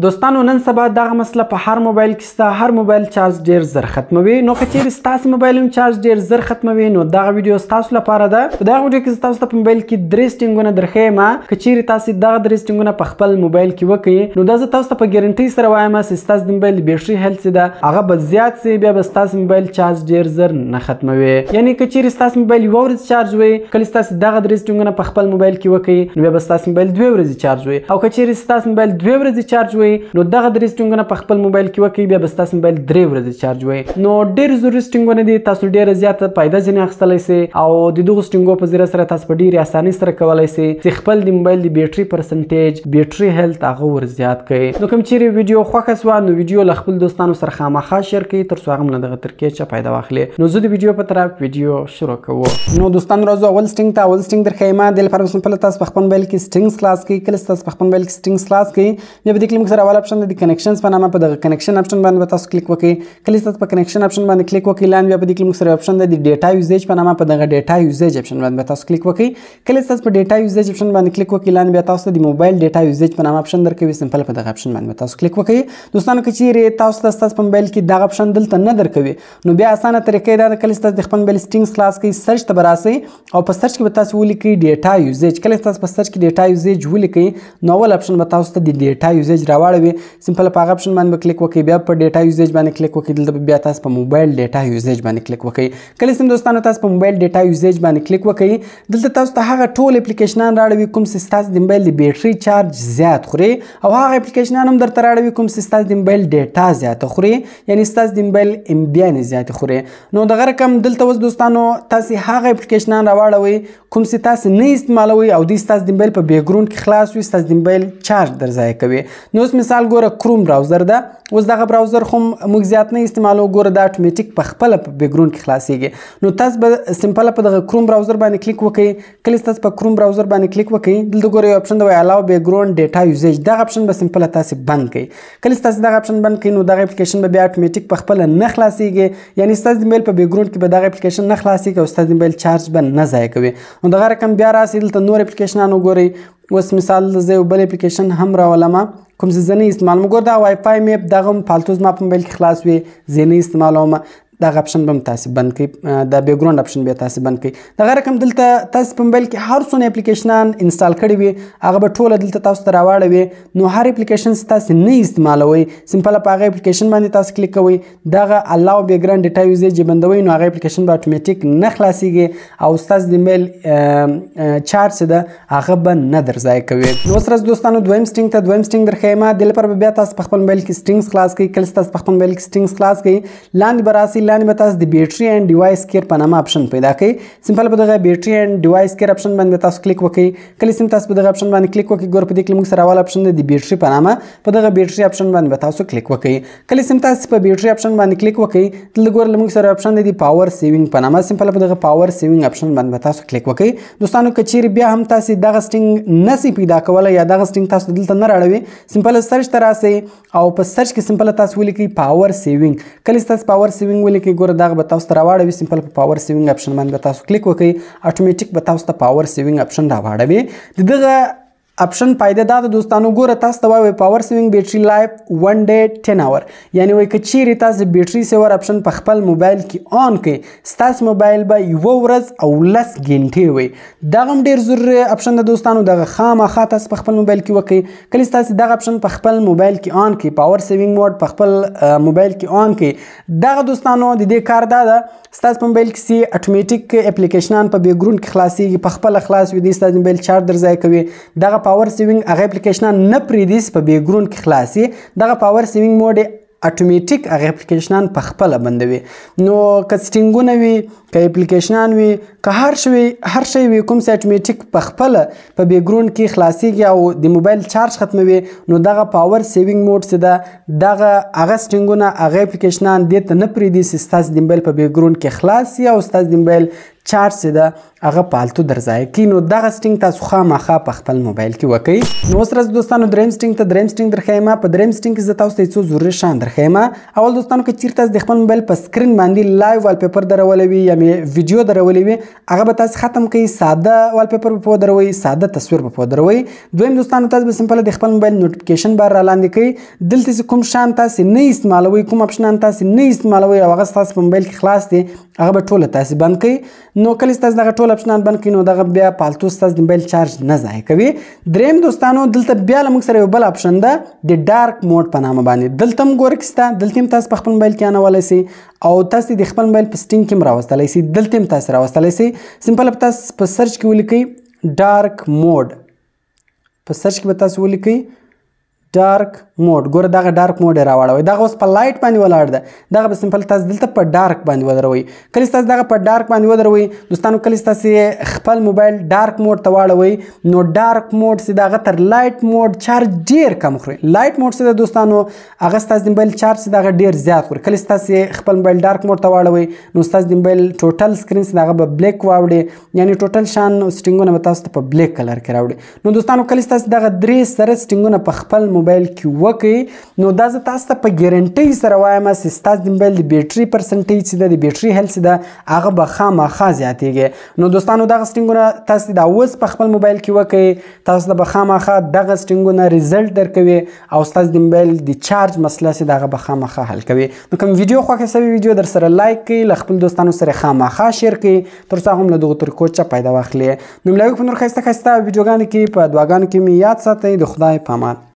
دوستانو نن سبا دغه مسله په هر موبایل کې ستا هر موبایل چارج ډیر زر ختموي نو که چیرې ستاسو موبایل هم چارج ډیر زر ختموي نو دغه ویډیو ستاسو لپاره ده په دغه ویډیو کې تاسو ته په موبایل کې درې سټینګونه درښیم که چیرې تاسو دغه درې سټینګونه په خپل موبایل کې وکړئ نو دا زه تاسو ته په ګارانټي سره وایم چې ستاسو د موبایل بیټري هیلث ده هغه به زیات سي بیا به ستاسو موبایل چارج ډیر زر نه ختموي یعنی که چیرې ستاسو موبایل یو ورځ چارج وي کله ستاسو دغه درې سټینګونه په خپل موبایل کې وکړئ نو بیا به ستاسو موبایل دوه ورځې چارج وي او که چیرې ستاسو موبایل دوه ورځې چارج وي وي نو دغه درې سټینګونه په خپل موبایل کې وکړئ بیا به ستاسو موبایل درې ورځې چارج وي نو ډېر ضروري سټینګونه دي تاسو ډېره زیاته فایده ځینې اخیستلی سئ او د دغو سټینګو په زیره سره تاسو په ډېرې اسانۍ سره کولی سئ چې خپل د موبایل د بیټرۍ پرسنټیج بیټرۍ هیلت هغه ور زیات کړئ نو کوم چیرې ویډیو خوښه سوه نو ویډیو له خپل دوستانو سره خامخا شیر کړئ تر څو هغه مله دغه ترکیه چا فایده واخلي نو زه د ویډیو په طرف ویډیو شروع کوو نو دوستانو راځو اول سټینګ ته اول سټینګ درخیمه د لپاره په خپل تاسو په خپل موبایل کې سټینګز خلاص کړئ کله تاسو په خپل موبایل کې سټینګز خلاص کړئ بیا به د کلمک تاسو راول اپشن د کنیکشنز په نامه په دغه کنیکشن اپشن باندې تاسو کلیک وکړئ کله تاسو په کنیکشن اپشن باندې کلیک وکړئ لاندې بیا په دې کې موږ سره اپشن د ډیټا یوزیج په نامه په دغه ډیټا یوزیج اپشن باندې تاسو کلیک وکړئ کله تاسو په ډیټا یوزیج اپشن باندې کلیک وکړئ لاندې بیا تاسو د موبایل ډیټا یوزیج په نامه اپشن درکوي سمپل په دغه اپشن باندې تاسو کلیک وکړئ دوستانو که چیرې تاسو تاسو په موبایل کې دغه اپشن دلته نه درکوي نو بیا اسانه طریقې دا کله تاسو د خپل موبایل سټینګز خلاص کړئ سرچ ته براسي او په سرچ کې به تاسو ولیکئ ډیټا یوزیج کله تاسو په سرچ کې ډیټا یوزیج ولیکئ نو ول اپشن به تاسو ته د ډیټا یوزیج راو واړوي سمپل په هغه اپشن باندې کلیک وکړئ بیا په ډیټا یوزیج باندې کلیک وکړئ دلته بیا تاسو په موبایل ډیټا یوزیج باندې کلیک وکړئ کله سم دوستانو تاسو په موبایل ډیټا یوزیج باندې کلیک وکړئ دلته تاسو ته هغه ټول اپلیکیشنان راړوي کوم چې تاسو د موبایل د بیټرۍ چارج زیات خوري او هغه اپلیکیشنان هم درته راړوي کوم چې تاسو د موبایل ډیټا زیات خوري یعنی تاسو د موبایل ام بي نه زیات خوري نو دغه رقم دلته وس دوستانو تاسو هغه اپلیکیشنان راوړوي کوم چې تاسو نه استعمالوي او د تاسو د موبایل په بیک ګراوند کې خلاص وي تاسو د موبایل چارج درځای کوي نو اوس اوس مثال ګوره کروم براوزر ده اوس دغه براوزر خو موږ زیات نه استعمالو ګوره دا اتوماتیک په خپل په بیکګراوند کې خلاصيږي نو تاسو به سمپل په دغه کروم براوزر باندې کلیک وکړئ کله تاسو په کروم براوزر باندې کلیک وکړئ دلته ګوره یو اپشن دی الاو بیکګراوند ډیټا یوزیج دغه اپشن به سمپل تاسو بند کړئ کله تاسو دغه اپشن بند کړئ نو دغه اپلیکیشن به بیا اتوماتیک په خپل نه خلاصيږي یعنی تاسو د میل په بیکګراوند کې به دغه اپلیکیشن نه خلاصيږي او تاسو د موبایل چارج به نه ځای کوي نو دغه رقم بیا راسي دلته نور اپلیکیشنونه ګوري اوس مثال زه یو بل اپلیکیشن هم راولم کوم ځینې استعمال مګور دا وای فای مې دغه پالتو زما په موبایل کې خلاص وي ځینې استعمالوم دغه اپشن به تاسو بند کړئ د بیک ګراوند اپشن به تاسو بند کړئ دغه رقم دلته تاسو په موبایل کې هر څونه اپلیکیشنان انسټال کړي وي هغه به ټوله دلته تاسو ته راوړوي نو هر اپلیکیشن تاسو نه استعمالوي سمپل په هغه اپلیکیشن باندې تاسو کلیک کوئ دغه الاو بیک ګراوند ډیټا یوزیج بندوي نو هغه اپلیکیشن به اتوماتیک نه خلاصيږي او تاسو د میل چارج ده هغه به نه درځای کوي نو سره دوستانو دویم سټینګ ته دویم سټینګ درخېما دل پر بیا تاسو په خپل موبایل کې سټینګز خلاص کړئ کله تاسو په خپل موبایل کې سټینګز خلاص کړئ لاندې براسي لاندې به تاسو د بیټری اینڈ ډیوایس کیر په نامه اپشن پیدا کړئ سمپل به دغه بیټری اینڈ ډیوایس کیر اپشن باندې تاسو کلیک وکړئ کله سم تاسو په دغه اپشن باندې کلیک وکړئ ګور په دې کې موږ سره اول اپشن دی بیټری په نامه په دغه بیټری اپشن باندې تاسو کلیک وکړئ کله سم تاسو په بیټری اپشن باندې کلیک وکړئ تل ګور لمغ سره اپشن دی پاور سیوینګ په نامه سمپل په دغه پاور سیوینګ اپشن باندې تاسو کلیک وکړئ دوستانو کچیر بیا هم تاسو دغه سټینګ نسی پیدا کولای یا دغه سټینګ تاسو دلته نه راړوي سمپل سرچ تراسه او په سرچ کې سمپل تاسو ولیکئ پاور سیوینګ کله تاسو پاور سیوینګ ولیکئ ګوره دغه به تاسو ته راواړوي سمپل په پاور سیوینګ اپشن باندې به تاسو کلیک وکړئ اتوماتیک به تاسو ته پاور سیوینګ اپشن راواړوي د دغه اپشن پایده دا د دوستانو ګوره تاسو ته وایي پاور سیوینګ بیټری لایف 1 ډے 10 اور یعنی وای ک چیرې تاسو بیټری سیور اپشن په خپل موبایل کې آن کړئ تاسو موبایل به یو ورځ او لس غنټې وي دا هم ډیر ضروري اپشن د دوستانو دغه خامخا تاسو په خپل موبایل کې وکړئ کله تاسو دغه اپشن په خپل موبایل کې آن کړئ پاور سیوینګ موډ په خپل موبایل کې آن کړئ دغه دوستانو د دې کار دا ده تاسو په موبایل کې سي اټومیټیک اپلیکیشنان په بیک ګراوند کې خلاصيږي په خپل خلاص وي د تاسو موبایل چارجر ځای کوي دغه پاور سیوینګ هغه اپلیکیشن نه پریدیس په بیک ګراوند کې خلاصي دغه پاور سیوینګ موډ اټومیټیک هغه اپلیکیشنان په خپل بندوي نو کسټینګونه وي که اپلیکیشنان وي که هر شی هر شی وي کوم اټومیټیک په خپل په بیک ګراوند کې خلاصيږي او د موبایل چارج ختموي نو دغه پاور سیوینګ موډ څه ده دغه هغه سټینګونه هغه اپلیکیشنان د ته نه پریدي سیستاس د موبایل په بیک ګراوند کې خلاصي او ستاسو د موبایل چارج سیده هغه پالتو درځای کی نو دغه سټینګ تاسو خامخا په خپل موبایل کې وکړئ نو اوس راځو دوستانو دریم سټینګ ته دریم سټینګ درخایمه په دریم سټینګ کې زه تاسو ته څو ضروري شان درخایمه اول دوستانو کې چیرته د خپل موبایل په سکرین باندې لایو والپیپر درولې وي یا ویډیو درولې وي هغه به تاسو ختم کړئ ساده والپیپر په دروي ساده تصویر په دروي دویم دوستانو تاسو به سمپل د خپل موبایل نوټیفیکیشن بار را لاندې کړئ دلته کوم شان تاسو نه استعمالوي کوم اپشنان تاسو نه استعمالوي هغه تاسو په موبایل کې خلاص دي هغه به ټول تاسو بند کړئ نو کله ستاسو دغه ټول اپشنان بند کړئ نو دغه بیا پالتو ستاسو د موبایل چارج نه ضایع کوي دریم دوستانو دلته بیا لمک سره یو بل اپشن ده د ډارک موډ په نامه باندې دلته هم ګورئ کستا دلته هم تاسو په خپل موبایل کې انولای سي او تاسو د خپل موبایل په سټینګ کې راوستلی سي دلته هم تاسو راوستلی سي سمپل تاسو په سرچ کې ولیکئ ډارک موډ په سرچ کې به تاسو ولیکئ ډارک موډ ګوره دغه ډارک موډ یې راوړوئ دغه اوس په لایټ باندې ولاړ ده دغه به سمپل تاسو دلته په ډارک باندې ودروئ کله تاسو دغه په ډارک باندې ودروئ دوستانو کله تاسو خپل موبایل ډارک موډ ته واړوئ نو ډارک موډ سي دغه تر لایټ موډ چارج ډیر کم خوري لایټ موډ سي دوستانو هغه تاسو د موبایل چارج سي دغه ډیر زیات خوري کله تاسو خپل موبایل ډارک موډ ته واړوئ نو تاسو د موبایل ټوټل سکرین سي دغه به بلیک واوړي یعنی ټوټل شان سټینګونه به تاسو ته په بلیک کلر کې راوړي نو دوستانو کله تاسو دغه درې سره سټینګونه په خپل موبایل کې وکړئ نو دا زه تاسو ته په ګارنټۍ سره وایم چې ستاسو د موبایل د بیټرۍ پرسنټیج چې ده د بیټرۍ هیلث ده هغه به خامخا زیاتیږي نو دوستانو دغه سټینګونه تاسو د اوس په خپل موبایل کې وکړئ تاسو به خامخا دغه سټینګونه ریزلټ درکوي او ستاسو د موبایل د چارج مسله سي دغه به خامخا حل کوي نو کوم ویډیو خوښه سوي ویډیو در سره لایک کړئ ل خپل دوستانو سره خامخا شیر کړئ تر څو هم له دغه تر کوچه پیدا واخلي نو ملاقات په نور خسته خسته ویډیوګانو کې په دواګانو کې می یاد ساتئ د خدای پامان